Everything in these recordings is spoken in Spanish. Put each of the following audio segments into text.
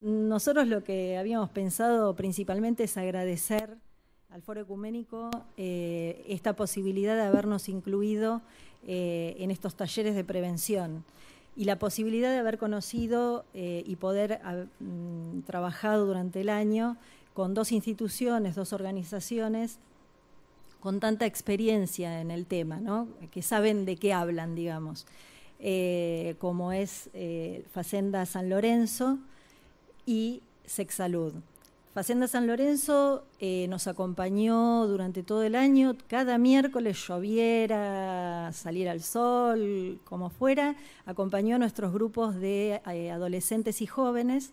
Nosotros lo que habíamos pensado principalmente es agradecer al Foro Ecuménico eh, esta posibilidad de habernos incluido eh, en estos talleres de prevención y la posibilidad de haber conocido eh, y poder haber mm, trabajado durante el año con dos instituciones, dos organizaciones con tanta experiencia en el tema, que saben de qué hablan, digamos, como es Facenda San Lorenzo, y Salud. Hacienda San Lorenzo eh, nos acompañó durante todo el año, cada miércoles lloviera, salir al sol, como fuera, acompañó a nuestros grupos de eh, adolescentes y jóvenes.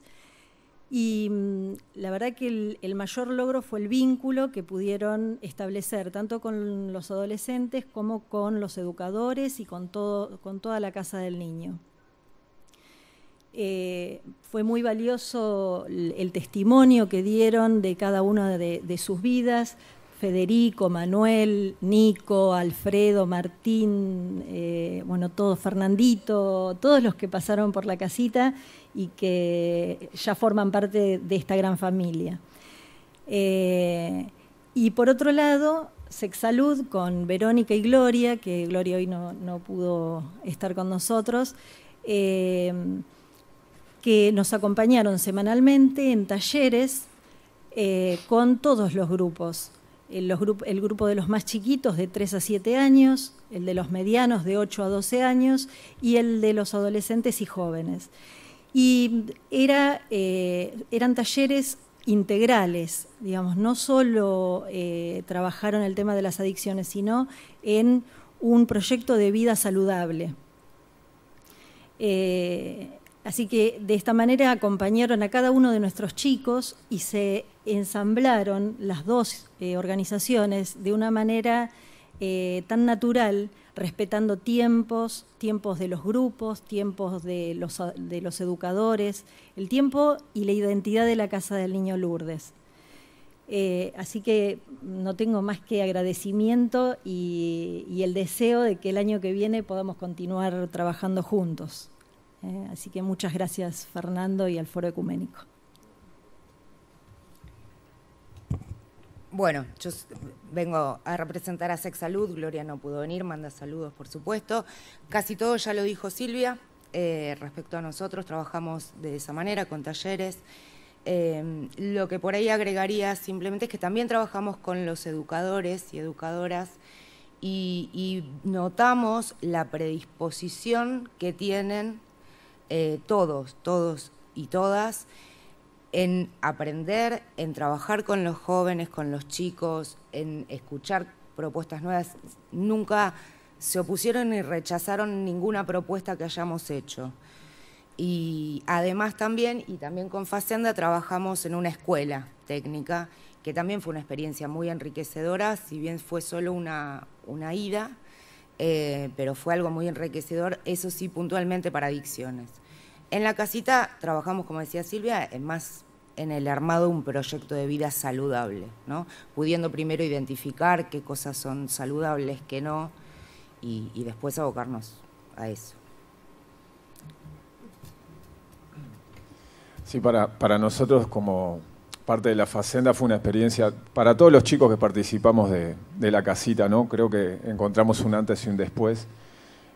Y mm, la verdad que el, mayor logro fue el vínculo que pudieron establecer tanto con los adolescentes como con los educadores y con toda la casa del niño. Eh, fue muy valioso el, testimonio que dieron de cada una de, sus vidas, Federico, Manuel, Nico, Alfredo, Martín, eh, bueno, todos, Fernandito, todos los que pasaron por la casita y que ya forman parte de esta gran familia. Eh, y por otro lado, Salud con Verónica y Gloria, que Gloria hoy no, pudo estar con nosotros que nos acompañaron semanalmente en talleres eh, con todos los grupos. Eh, el, grupo de los más chiquitos de 3 a 7 años, el de los medianos de 8 a 12 años y el de los adolescentes y jóvenes. Y eh, eran talleres integrales, digamos, no solo trabajaron el tema de las adicciones, sino en un proyecto de vida saludable. Así que de esta manera acompañaron a cada uno de nuestros chicos y se ensamblaron las dos eh, organizaciones de una manera eh, tan natural, respetando tiempos, tiempos de los grupos, tiempos de los, educadores, el tiempo y la identidad de la Casa del Niño Lourdes. Eh, así que no tengo más que agradecimiento y el deseo de que el año que viene podamos continuar trabajando juntos. Eh, así que muchas gracias Fernando y al Foro Ecuménico. Bueno, yo vengo a representar a Sex Salud, Gloria no pudo venir, manda saludos por supuesto. Casi todo ya lo dijo Silvia, eh, respecto a nosotros, trabajamos de esa manera, con talleres. Em, lo que por ahí agregaría simplemente es que también trabajamos con los educadores y educadoras y notamos la predisposición que tienen eh, todos, todos y todas, en aprender, en trabajar con los jóvenes, con los chicos, en escuchar propuestas nuevas. Nunca se opusieron ni rechazaron ninguna propuesta que hayamos hecho. Y además también, y también con Facenda, trabajamos en una escuela técnica, que también fue una experiencia muy enriquecedora, si bien fue solo una ida, eh, pero fue algo muy enriquecedor, eso sí, puntualmente para adicciones. En la casita trabajamos, como decía Silvia, más en el armado un proyecto de vida saludable, ¿no? pudiendo primero identificar qué cosas son saludables, qué no, y, y después abocarnos a eso. Sí, para, para nosotros como parte de la Facenda fue una experiencia para todos los chicos que participamos de, la casita, ¿no? Creo que encontramos un antes y un después.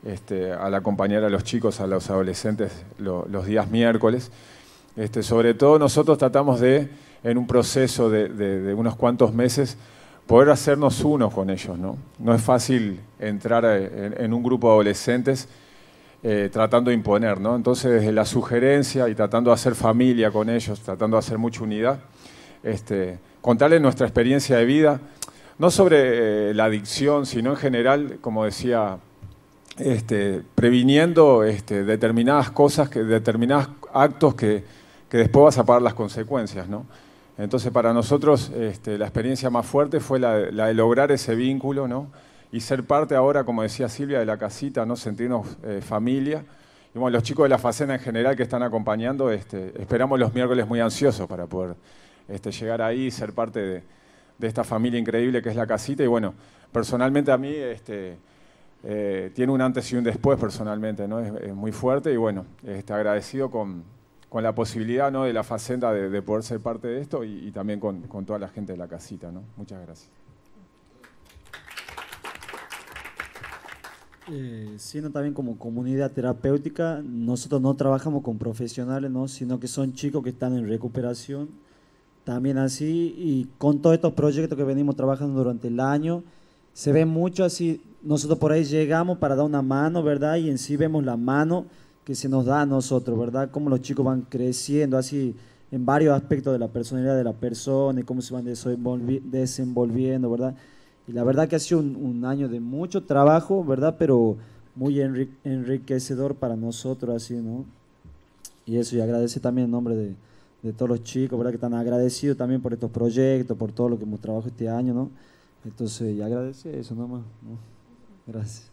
Este, al acompañar a los chicos, a los adolescentes los días miércoles. Este, sobre todo nosotros tratamos de, en un proceso de, unos cuantos meses, poder hacernos uno con ellos. No, no es fácil entrar eh, en, un grupo de adolescentes eh, tratando de imponer. ¿no? Entonces, desde la sugerencia y tratando de hacer familia con ellos, tratando de hacer mucha unidad, este, contarle nuestra experiencia de vida, no sobre eh, la adicción, sino en general, como decía, este, previniendo este, determinadas cosas, que, determinados actos que, después vas a pagar las consecuencias. Entonces, para nosotros este, la experiencia más fuerte fue la, de lograr ese vínculo y ser parte ahora, como decía Silvia, de la casita, sentirnos eh, familia. Y bueno, los chicos de la Facena en general que están acompañando, esperamos los miércoles muy ansiosos para poder este, llegar ahí y ser parte de, esta familia increíble que es la casita. Y bueno, personalmente a mí este, eh, tiene un antes y un después personalmente, ¿no? Es, muy fuerte y bueno, este, agradecido con, la posibilidad de la Facenda de, poder ser parte de esto y, también con, toda la gente de la casita. Muchas gracias. Eh, sino también como comunidad terapéutica, nosotros no trabajamos con profesionales, sino que son chicos que están en recuperación también así. Y con todos estos proyectos que venimos trabajando durante el año, se ve mucho así. Nosotros por ahí llegamos para dar una mano, ¿verdad? Y en sí vemos la mano que se nos da a nosotros, ¿verdad? Cómo los chicos van creciendo así en varios aspectos de la personalidad de la persona y cómo se van desenvolviendo, ¿verdad? Y la verdad que ha sido un, año de mucho trabajo, ¿verdad? Pero muy enriquecedor para nosotros, así, ¿no? Y eso, y agradece también en nombre de, de todos los chicos, ¿verdad? Que están agradecidos también por estos proyectos, por todo lo que hemos trabajado este año, ¿no? Entonces, y agradecer eso nomás, Gracias.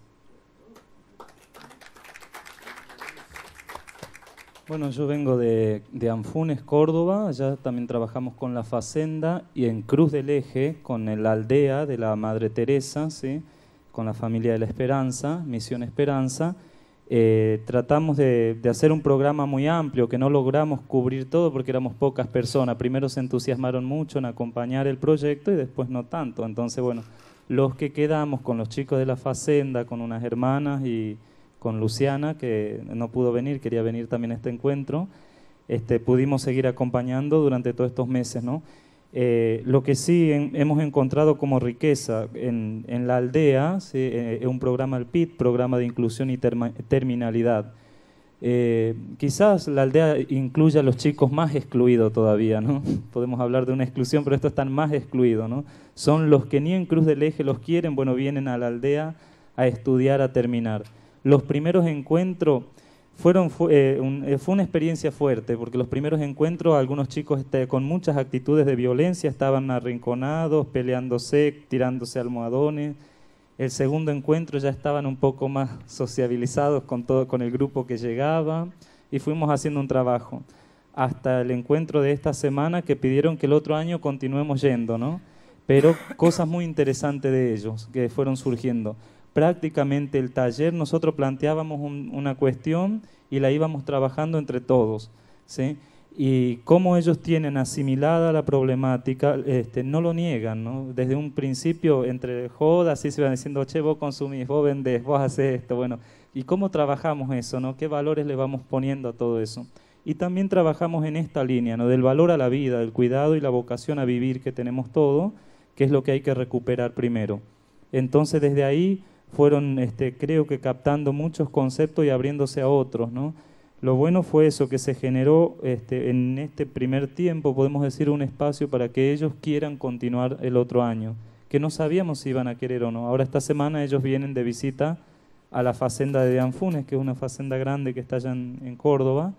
Bueno, yo vengo de, de, Anfunes, Córdoba. Allá también trabajamos con la Facenda y en Cruz del Eje, con la aldea de la Madre Teresa, ¿sí? con la familia de la Esperanza, Misión Esperanza. Eh, tratamos de, hacer un programa muy amplio, que no logramos cubrir todo porque éramos pocas personas. Primero se entusiasmaron mucho en acompañar el proyecto y después no tanto. Entonces, bueno, los que quedamos con los chicos de la Facenda, con unas hermanas y con Luciana, que no pudo venir, quería venir también a este encuentro, este, pudimos seguir acompañando durante todos estos meses, ¿no? Eh, lo que sí hemos encontrado como riqueza en, la aldea es eh, eh, un programa, el PIT, programa de inclusión y terminalidad. quizás la aldea incluya a los chicos más excluidos todavía, ¿no? Podemos hablar de una exclusión, pero estos están más excluidos, ¿no? Son los que ni en Cruz del Eje los quieren, bueno, vienen a la aldea a estudiar, a terminar. Los primeros encuentros eh, eh, fue, una experiencia fuerte, porque los primeros encuentros, algunos chicos este, con muchas actitudes de violencia estaban arrinconados, peleándose, tirándose almohadones. El segundo encuentro ya estaban un poco más sociabilizados con, todo, con el grupo que llegaba y fuimos haciendo un trabajo. Hasta el encuentro de esta semana que pidieron que el otro año continuemos yendo, ¿no? Pero cosas muy interesantes de ellos que fueron surgiendo prácticamente el taller nosotros planteábamos una cuestión y la íbamos trabajando entre todos. Y cómo ellos tienen asimilada la problemática, este, no lo niegan. Desde un principio, entre jodas, sí se van diciendo, che, vos consumís, vos vendés, vos haces esto. Bueno, ¿y cómo trabajamos eso? ¿no? ¿Qué valores le vamos poniendo a todo eso? Y también trabajamos en esta línea, ¿no? del valor a la vida, del cuidado y la vocación a vivir que tenemos todo, que es lo que hay que recuperar primero. Entonces, desde ahí fueron, este, creo que, captando muchos conceptos y abriéndose a otros. ¿no? Lo bueno fue eso, que se generó este, en este primer tiempo, podemos decir, un espacio para que ellos quieran continuar el otro año, que no sabíamos si iban a querer o no. Ahora esta semana ellos vienen de visita a la facenda de Anfunes, que es una facenda grande que está allá en, Córdoba,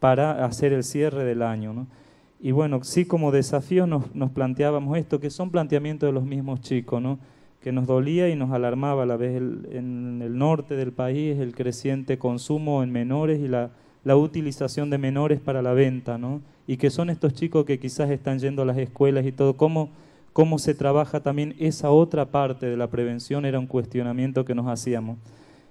para hacer el cierre del año. Y bueno, sí como desafío nos, nos planteábamos esto, que son planteamientos de los mismos chicos, ¿no? que nos dolía y nos alarmaba a la vez en el norte del país el creciente consumo en menores y la, utilización de menores para la venta, ¿no? Y que son estos chicos que quizás están yendo a las escuelas y todo, ¿cómo, cómo se trabaja también esa otra parte de la prevención? Era un cuestionamiento que nos hacíamos.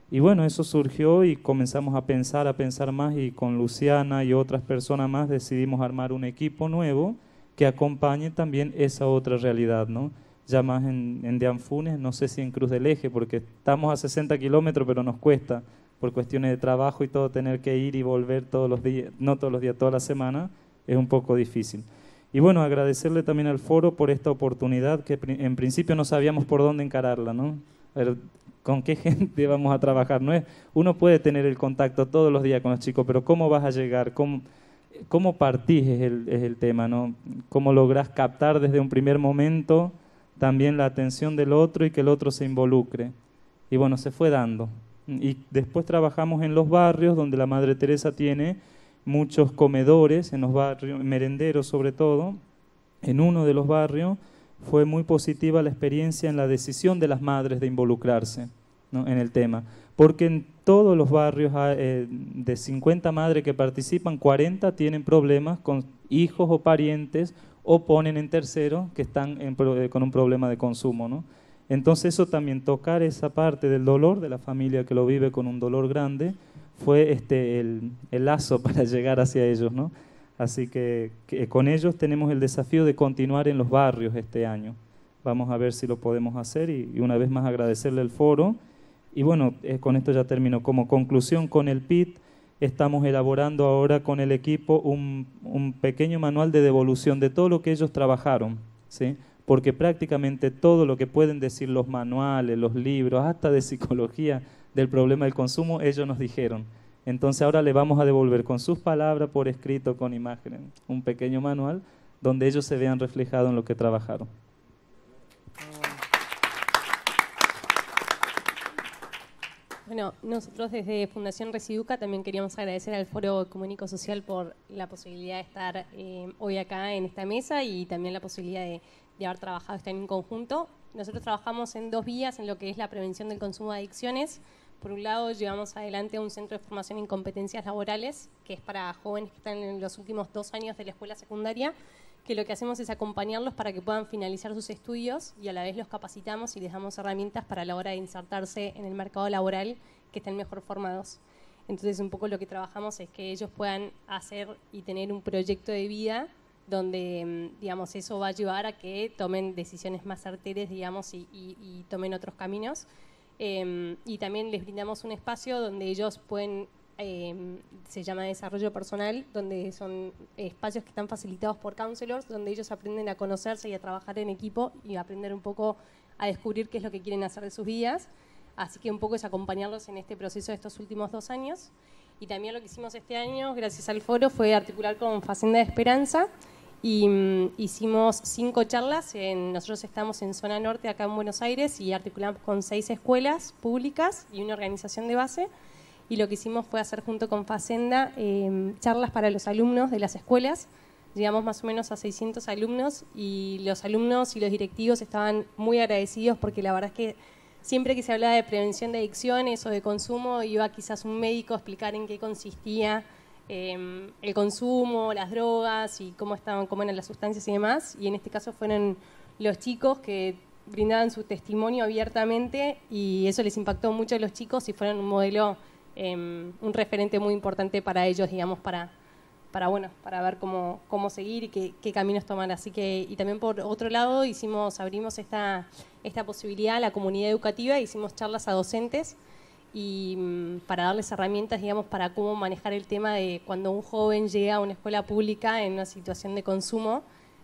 Y bueno, eso surgió y comenzamos a pensar, a pensar más y con Luciana y otras personas más decidimos armar un equipo nuevo que acompañe también esa otra realidad, ¿no? ya más en, en no sé si en Cruz del Eje, porque estamos a 60 kilómetros, pero nos cuesta por cuestiones de trabajo y todo, tener que ir y volver todos los días, no todos los días, toda la semana, es un poco difícil. Y bueno, agradecerle también al foro por esta oportunidad, que en principio no sabíamos por dónde encararla, ¿no? ver, con qué gente vamos a trabajar. No es, uno puede tener el contacto todos los días con los chicos, pero cómo vas a llegar, cómo, cómo partís es el, es el tema, ¿no? Cómo lográs captar desde un primer momento también la atención del otro y que el otro se involucre. Y bueno, se fue dando. Y después trabajamos en los barrios donde la Madre Teresa tiene muchos comedores, en los barrios, merenderos sobre todo. En uno de los barrios fue muy positiva la experiencia en la decisión de las madres de involucrarse en el tema. Porque en todos los barrios eh, de 50 madres que participan, 40 tienen problemas con hijos o parientes o ponen en tercero que están eh, con un problema de consumo. ¿no? Entonces eso también, tocar esa parte del dolor de la familia que lo vive con un dolor grande, fue este, el, lazo para llegar hacia ellos. ¿no? Así que, eh, con ellos tenemos el desafío de continuar en los barrios este año. Vamos a ver si lo podemos hacer y, una vez más agradecerle el foro. Y bueno, eh, con esto ya termino. Como conclusión, con el PIT estamos elaborando ahora con el equipo un, pequeño manual de devolución de todo lo que ellos trabajaron, ¿sí? porque prácticamente todo lo que pueden decir los manuales, los libros, hasta de psicología del problema del consumo, ellos nos dijeron. Entonces ahora le vamos a devolver con sus palabras, por escrito, con imágenes, un pequeño manual donde ellos se vean reflejados en lo que trabajaron. Bueno, nosotros desde Fundación Residuca también queríamos agradecer al Foro Comunico Social por la posibilidad de estar eh, hoy acá en esta mesa y también la posibilidad de, haber trabajado en conjunto. Nosotros trabajamos en dos vías en lo que es la prevención del consumo de adicciones. Por un lado, llevamos adelante un centro de formación en competencias laborales, que es para jóvenes que están en los últimos dos años de la escuela secundaria que lo que hacemos es acompañarlos para que puedan finalizar sus estudios y a la vez los capacitamos y les damos herramientas para la hora de insertarse en el mercado laboral que estén mejor formados. Entonces un poco lo que trabajamos es que ellos puedan hacer y tener un proyecto de vida donde, mm, digamos, eso va a llevar a que tomen decisiones más certeras, digamos, y, tomen otros caminos. Em, y también les brindamos un espacio donde ellos pueden Em, se llama desarrollo personal, donde son espacios que están facilitados por counselors, donde ellos aprenden a conocerse y a trabajar en equipo y aprender un poco a descubrir qué es lo que quieren hacer de sus vidas. Así que un poco es acompañarlos en este proceso de estos últimos dos años. Y también lo que hicimos este año, gracias al foro, fue articular con Facenda de Esperanza y mm, hicimos cinco charlas. En, nosotros estamos en zona norte, acá en Buenos Aires, y articulamos con seis escuelas públicas y una organización de base y lo que hicimos fue hacer junto con Facenda em, charlas para los alumnos de las escuelas. Llegamos más o menos a 600 alumnos y los alumnos y los directivos estaban muy agradecidos porque la verdad es que siempre que se hablaba de prevención de adicciones o de consumo iba quizás un médico a explicar en qué consistía em, el consumo, las drogas y cómo estaban, cómo eran las sustancias y demás. Y en este caso fueron los chicos que brindaban su testimonio abiertamente y eso les impactó mucho a los chicos y fueron un modelo Em, un referente muy importante para ellos, digamos, para, para, bueno, para ver cómo, cómo seguir y qué, caminos tomar. Así que, y también por otro lado, hicimos, abrimos esta, esta posibilidad a la comunidad educativa, hicimos charlas a docentes y mm, para darles herramientas, digamos, para cómo manejar el tema de cuando un joven llega a una escuela pública en una situación de consumo,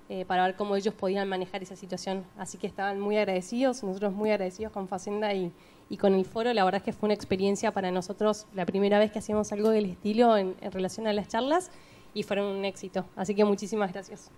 eh, para ver cómo ellos podían manejar esa situación. Así que estaban muy agradecidos, nosotros muy agradecidos con Facenda y, y con el foro la verdad es que fue una experiencia para nosotros la primera vez que hacíamos algo del estilo en, relación a las charlas y fueron un éxito. Así que muchísimas gracias.